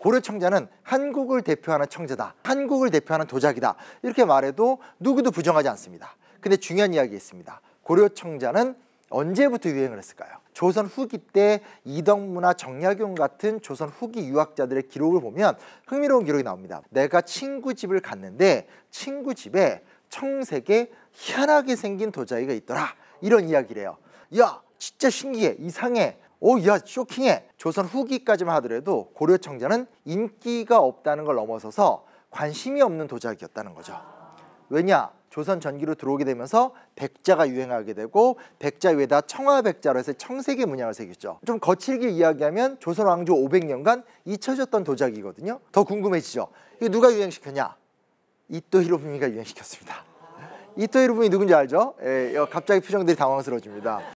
고려 청자는 한국을 대표하는 청자다. 한국을 대표하는 도자기다. 이렇게 말해도 누구도 부정하지 않습니다. 근데 중요한 이야기 있습니다. 고려 청자는 언제부터 유행을 했을까요? 조선 후기 때 이덕무나 정약용 같은 조선 후기 유학자들의 기록을 보면 흥미로운 기록이 나옵니다. 내가 친구 집을 갔는데 친구 집에 청색에 희한하게 생긴 도자기가 있더라. 이런 이야기래요. 야, 진짜 신기해. 이상해. 오야 쇼킹해 조선 후기까지만 하더라도 고려 청자는 인기가 없다는 걸 넘어서서 관심이 없는 도자기였다는 거죠 왜냐 조선 전기로 들어오게 되면서 백자가 유행하게 되고 백자 위에다 청화백자로 해서 청색의 문양을 새겼죠 좀 거칠게 이야기하면 조선 왕조 500년간 잊혀졌던 도자기거든요 더 궁금해지죠 이게 누가 유행시켰냐 이토 히로부미가 유행시켰습니다 이토 히로부미 누군지 알죠? 예, 갑자기 표정들이 당황스러워집니다